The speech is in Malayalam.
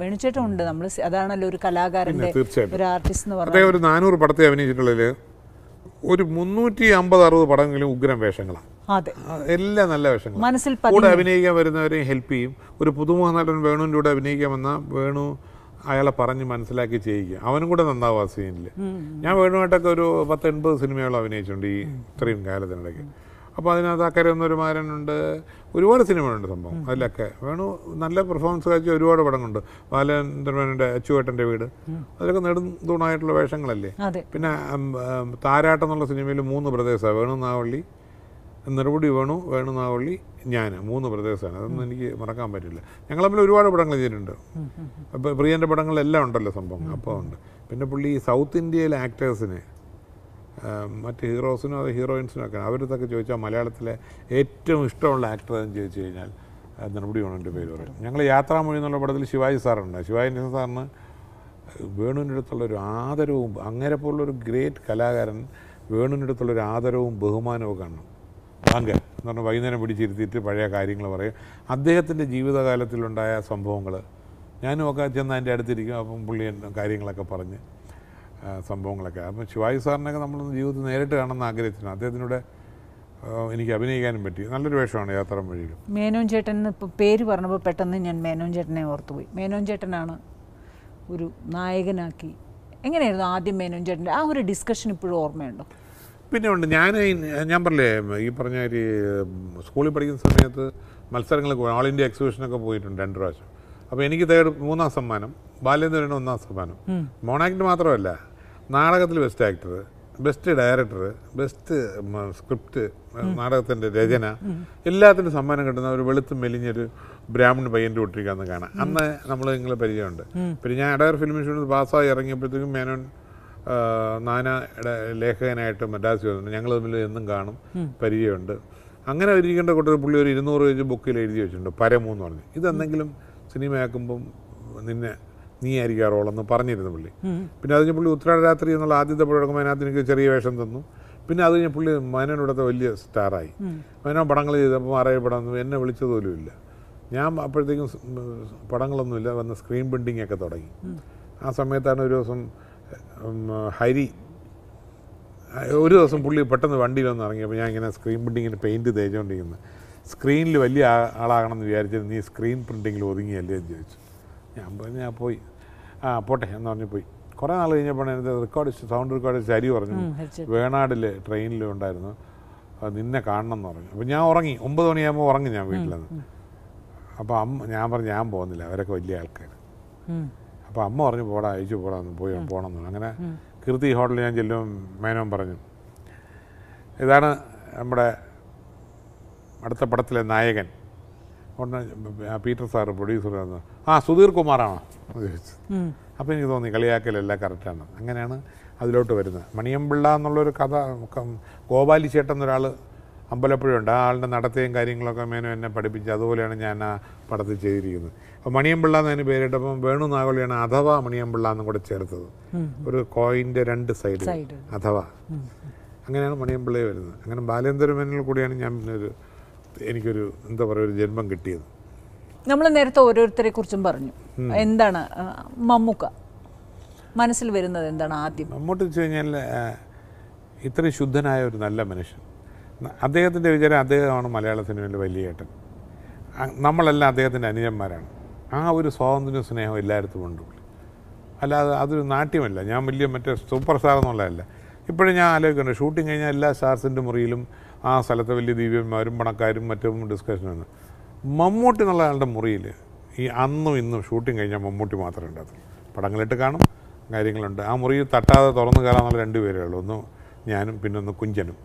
വേണിച്ചേട്ടുണ്ട് നമ്മൾ അതാണല്ലോ ഒരു കലാകാരൻ ഒരു ആർട്ടിസ്റ്റ് എന്ന് പറഞ്ഞാൽ ഒരു നാനൂറ് പടത്തെ അഭിനയിച്ചിട്ടുള്ളതിൽ ഒരു മുന്നൂറ്റി അമ്പത് അറുപത് പടങ്ങളിലും ഉഗ്രം വേഷങ്ങളാണ് എല്ലാം നല്ല വേഷങ്ങൾ മനസ്സിൽ കൂടെ അഭിനയിക്കാൻ വരുന്നവരെയും ഹെൽപ്പ് ചെയ്യും ഒരു പുതുമുഖ നടൻ വേണുവിൻ്റെ കൂടെ അഭിനയിക്കാൻ വേണു അയാളെ പറഞ്ഞ് മനസ്സിലാക്കി ചെയ്യിക്കുക അവനും കൂടെ നന്നാവും ആ സീനിൽ ഞാൻ വേണുമായിട്ടൊക്കെ ഒരു പത്ത് എൺപത് സിനിമയോളം അഭിനയിച്ചിട്ടുണ്ട് ഈ ഇത്രയും കാലത്തിനിടയ്ക്ക് അപ്പോൾ അതിനകത്ത് അക്കരെ ഒന്നൊരു മാരനുണ്ട് ഒരുപാട് സിനിമകളുണ്ട് സംഭവം അതിലൊക്കെ വേണു നല്ല പെർഫോമൻസ് കാഴ്ച ഒരുപാട് പടങ്ങളുണ്ട് ബാലചന്ദ്രമേനൻ്റെ അച്ചുവേട്ടൻ്റെ വീട് അതിലൊക്കെ നെടും തൂണായിട്ടുള്ള വേഷങ്ങളല്ലേ പിന്നെ താരാട്ടം എന്നുള്ള സിനിമയിൽ മൂന്ന് പ്രദേശമാണ് വേണു നാവള്ളി നെടുപുടി വേണു വേണു നാവള്ളി ഞാൻ മൂന്ന് പ്രദേശമാണ് അതൊന്നും എനിക്ക് മറക്കാൻ പറ്റില്ല ഞങ്ങൾ തമ്മിൽ ഒരുപാട് പടങ്ങൾ ചെയ്തിട്ടുണ്ട് അപ്പോൾ പ്രിയൻ്റെ പടങ്ങളെല്ലാം ഉണ്ടല്ലോ സംഭവം അപ്പോൾ ഉണ്ട് പിന്നെ പുള്ളി സൗത്ത് ഇന്ത്യയിലെ ആക്ടേഴ്സിന് മറ്റ് ഹീറോസിനും അത് ഹീറോയിൻസിനും ഒക്കെ അവരത്തൊക്കെ ചോദിച്ചാൽ മലയാളത്തിലെ ഏറ്റവും ഇഷ്ടമുള്ള ആക്ടർ എന്ന് ചോദിച്ചു കഴിഞ്ഞാൽ വേണം എൻ്റെ പേര് പറയും ഞങ്ങൾ യാത്രാമൊഴി എന്നുള്ള പടത്തിൽ ശിവാജി സാറുണ്ട് ശിവാജി സാറിന് വേണുവിൻ്റെ അടുത്തുള്ളൊരു ആദരവും അങ്ങനെ പോലുള്ളൊരു ഗ്രേറ്റ് കലാകാരൻ വേണുവിൻ്റെ അടുത്തുള്ളൊരു ആദരവും ബഹുമാനവും കാണണം ബാങ്ക് എന്ന് പറഞ്ഞാൽ വൈകുന്നേരം പിടിച്ചിരുത്തിയിട്ട് പഴയ കാര്യങ്ങൾ പറയും അദ്ദേഹത്തിൻ്റെ ജീവിതകാലത്തിലുണ്ടായ സംഭവങ്ങൾ ഞാനും ഒക്കെ ചെന്ന് അതിൻ്റെ അടുത്തിരിക്കും അപ്പം പുള്ളി കാര്യങ്ങളൊക്കെ പറഞ്ഞ് സംഭവങ്ങളൊക്കെ അപ്പം ശിവാജി സാറിനൊക്കെ നമ്മളൊന്ന് ജീവിതത്തിൽ നേരിട്ട് കാണാൻ ആഗ്രഹിച്ചിരുന്നു അദ്ദേഹത്തിനൂടെ എനിക്ക് അഭിനയിക്കാനും പറ്റി നല്ലൊരു വേഷമാണ് യാത്ര വഴിയിലും മേനോൻ ചേട്ടൻ ഇപ്പോൾ പേര് പറഞ്ഞപ്പോൾ പെട്ടെന്ന് ഞാൻ മേനോൻ ചേട്ടനെ ഓർത്തുപോയി മേനോൻ ചേട്ടനാണ് ഒരു നായകനാക്കി എങ്ങനെയായിരുന്നു ആദ്യം മേനോൻ ചേട്ടൻ്റെ ആ ഒരു ഡിസ്കഷൻ ഇപ്പോഴും ഓർമ്മയുണ്ടോ പിന്നെ ഉണ്ട് ഞാൻ ഞാൻ പറഞ്ഞില്ലേ ഈ പറഞ്ഞ ഒരു സ്കൂളിൽ പഠിക്കുന്ന സമയത്ത് മത്സരങ്ങൾക്ക് ഓൾ ഇന്ത്യ എക്സിബിഷനൊക്കെ പോയിട്ടുണ്ട് രണ്ട് പ്രാവശ്യം അപ്പോൾ എനിക്ക് തേർഡ് മൂന്നാം സമ്മാനം ബാല്യം തേർഡ് ഒന്നാം സമ്മാനം മോണാക്ട് മാത്രമല്ല നാടകത്തിൽ best actor best director best script നാടകത്തിൻ്റെ രചന എല്ലാത്തിനും സമ്മാനം കിട്ടുന്ന ഒരു വെളുത്തും മെലിഞ്ഞൊരു ബ്രാഹ്മൺ പയ്യൻ്റെ കൂട്ടിരിക്കാന്ന് കാണാം അന്ന് നമ്മൾ നിങ്ങളെ പരിചയമുണ്ട് പിന്നെ ഞാൻ അടയർ ഫിലിം ഇൻഷുറൻസ് പാസ്സായി ഇറങ്ങിയപ്പോഴത്തേക്കും മേനോൻ നാനാ ലേഖകനായിട്ട് മദ്രാസ് വന്നിട്ടുണ്ട് ഞങ്ങൾ തമ്മിൽ എന്നും കാണും പരിചയമുണ്ട് അങ്ങനെ ഇരിക്കേണ്ട കൂട്ടർ പുള്ളി ഒരു ഇരുന്നൂറ് പേജ് ബുക്കിൽ എഴുതി വെച്ചിട്ടുണ്ട് പരമു എന്ന് പറഞ്ഞു ഇതെന്തെങ്കിലും സിനിമയാക്കുമ്പം നിന്നെ നീ ആയിരിക്കാറോളെന്ന് പറഞ്ഞിരുന്നു പുള്ളി പിന്നെ അതിന് പുള്ളി രാത്രി എന്നുള്ള ആദ്യത്തെ പടം അതിനകത്ത് എനിക്ക് ചെറിയ വേഷം തന്നു പിന്നെ അത് കഴിഞ്ഞ് പുള്ളി മനോനിടത്തെ വലിയ സ്റ്റാറായി മനോ പടങ്ങൾ ചെയ്തപ്പോൾ അറിയ പടം എന്നെ വിളിച്ചതുപോലുമില്ല ഞാൻ അപ്പോഴത്തേക്കും പടങ്ങളൊന്നുമില്ല വന്ന് സ്ക്രീൻ പ്രിൻറ്റിങ് ഒക്കെ തുടങ്ങി ആ സമയത്താണ് ഒരു ദിവസം ഹരി ഒരു ദിവസം പുള്ളി പെട്ടെന്ന് വണ്ടിയിൽ വന്ന് ഇറങ്ങിയപ്പോൾ ഞാൻ ഇങ്ങനെ സ്ക്രീൻ പ്രിൻറ്റിങ്ങിന് പെയിൻറ്റ് തേച്ചുകൊണ്ടിരിക്കുന്നത് സ്ക്രീനിൽ വലിയ ആളാകണമെന്ന് വിചാരിച്ചിട്ട് നീ സ്ക്രീൻ പ്രിൻറ്റിങ്ങിൽ ഒതുങ്ങിയല്ലേ എന്ന് ചോദിച്ചു ഞാൻ പിന്നെ ഞാൻ പോയി ആ പോട്ടെ എന്ന് പറഞ്ഞു പോയി കുറേ നാൾ കഴിഞ്ഞപ്പോഴാണ് എൻ്റെ റെക്കോർഡ് സൗണ്ട് റെക്കോർഡ് ഹരി പറഞ്ഞു വേണാടിൽ ട്രെയിനിൽ ഉണ്ടായിരുന്നു നിന്നെ കാണണം എന്ന് പറഞ്ഞു അപ്പം ഞാൻ ഉറങ്ങി ഒമ്പത് മണിയാകുമ്പോൾ ഉറങ്ങി ഞാൻ വീട്ടിലെന്ന് അപ്പോൾ അമ്മ ഞാൻ പറഞ്ഞു ഞാൻ പോകുന്നില്ല അവരൊക്കെ വലിയ ആൾക്കാർ അപ്പോൾ അമ്മ പറഞ്ഞു പോടാ അയച്ചു പോടാ പോയി പോകണം അങ്ങനെ കീർത്തി ഹോട്ടലിൽ ഞാൻ ചെല്ലും മേനോൻ പറഞ്ഞു ഇതാണ് നമ്മുടെ അടുത്ത പടത്തിലെ നായകൻ ഉടനെ പീറ്റർ സാറ് പ്രൊഡ്യൂസർ വന്നു ആ സുധീർ കുമാറാണോ ചോദിച്ചു അപ്പോൾ എനിക്ക് തോന്നി കളിയാക്കലെല്ലാം കറക്റ്റാണ് അങ്ങനെയാണ് അതിലോട്ട് വരുന്നത് മണിയമ്പിള്ള എന്നുള്ളൊരു കഥ ഗോപാലി ചേട്ടൻ എന്നൊരാൾ അമ്പലപ്പുഴയുണ്ട് ആ ആളുടെ നടത്തേയും കാര്യങ്ങളൊക്കെ മേനോ എന്നെ പഠിപ്പിച്ച് അതുപോലെയാണ് ഞാൻ ആ പടത്തിൽ ചെയ്തിരിക്കുന്നത് അപ്പോൾ മണിയമ്പിള്ള എന്നതിന് പേരിട്ടപ്പം വേണു നാഗോളിയാണ് അഥവാ മണിയമ്പിള്ള എന്നും കൂടെ ചേർത്തത് ഒരു കോയിൻ്റെ രണ്ട് സൈഡ് അഥവാ അങ്ങനെയാണ് മണിയമ്പിള്ളയെ വരുന്നത് അങ്ങനെ ബാലേന്ദ്രമേനിൽ കൂടിയാണ് ഞാൻ ഒരു എനിക്കൊരു എന്താ പറയുക ഒരു ജന്മം കിട്ടിയത് നമ്മൾ നേരത്തെ ഓരോരുത്തരെ കുറിച്ചും പറഞ്ഞു എന്താണ് മമ്മൂക്ക മനസ്സിൽ വരുന്നത് എന്താണ് ആദ്യം മമ്മൂട്ടി വെച്ച് കഴിഞ്ഞാൽ ഇത്രയും ശുദ്ധനായ ഒരു നല്ല മനുഷ്യൻ അദ്ദേഹത്തിൻ്റെ വിചാരം അദ്ദേഹമാണ് മലയാള സിനിമയിലെ വലിയ ഏട്ടൻ നമ്മളെല്ലാം അദ്ദേഹത്തിൻ്റെ അനുജന്മാരാണ് ആ ഒരു സ്വാതന്ത്ര്യ സ്നേഹം എല്ലായിടത്തും ഉണ്ട് അല്ലാതെ അതൊരു നാട്യമല്ല ഞാൻ വലിയ മറ്റേ സൂപ്പർ സ്റ്റാർ എന്നുള്ളതല്ല ഇപ്പോഴും ഞാൻ ആലോചിക്കുന്നുണ്ട് ഷൂട്ടിങ് കഴിഞ്ഞാൽ എല്ലാ സ്റ്റാർസിൻ്റെ മുറിയിലും ആ സ്ഥലത്തെ വലിയ ദിവ്യന്മാരും പണക്കാരും മറ്റും ഡിസ്കഷനാണ് മമ്മൂട്ടി എന്നുള്ള ആളുടെ മുറിയിൽ ഈ അന്നും ഇന്നും ഷൂട്ടിങ് കഴിഞ്ഞാൽ മമ്മൂട്ടി മാത്രമേ ഉണ്ടാകത്തുള്ളൂ പടങ്ങളിട്ട് കാണും കാര്യങ്ങളുണ്ട് ആ മുറി തട്ടാതെ തുറന്നു കയറാന്നുള്ള രണ്ട് പേരേ ഉള്ളൂ ഒന്ന് ഞാനും പിന്നൊന്ന് കുഞ്ചനും